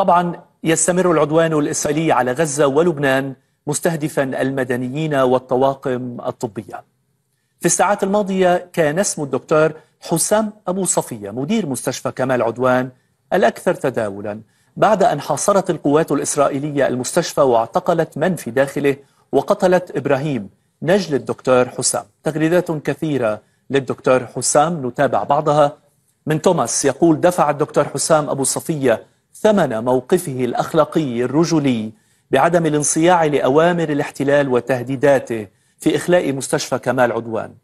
طبعا يستمر العدوان الاسرائيلي على غزه ولبنان مستهدفا المدنيين والطواقم الطبيه. في الساعات الماضيه كان اسم الدكتور حسام ابو صفيه مدير مستشفى كمال عدوان الاكثر تداولا بعد ان حاصرت القوات الاسرائيليه المستشفى واعتقلت من في داخله وقتلت ابراهيم نجل الدكتور حسام. تغريدات كثيره للدكتور حسام نتابع بعضها من توماس يقول دفع الدكتور حسام أبو صفية ثمن موقفه الأخلاقي الرجولي بعدم الانصياع لأوامر الاحتلال وتهديداته في إخلاء مستشفى كمال عدوان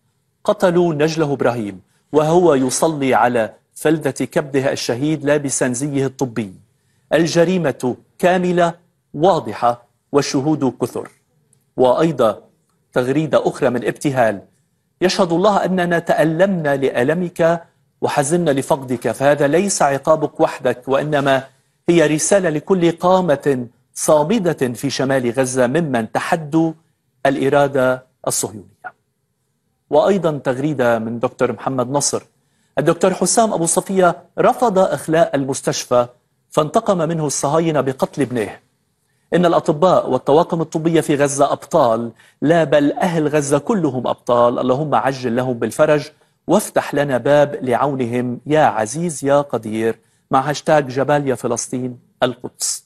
قتلوا نجله إبراهيم وهو يصلي على فلذة كبده الشهيد لابسا زيه الطبي الجريمة كاملة واضحة والشهود كثر وأيضا تغريدة أخرى من ابتهال يشهد الله أننا تألمنا لألمك وحزنا لفقدك فهذا ليس عقابك وحدك وإنما هي رسالة لكل قامة صامدة في شمال غزة ممن تحدوا الإرادة الصهيونية وأيضا تغريدة من دكتور محمد نصر الدكتور حسام أبو صفية رفض أخلاء المستشفى فانتقم منه الصهاينة بقتل ابنه إن الأطباء والطواقم الطبية في غزة أبطال لا بل أهل غزة كلهم أبطال اللهم عجل لهم بالفرج وافتح لنا باب لعونهم يا عزيز يا قدير مع هاشتاج جباليا فلسطين القدس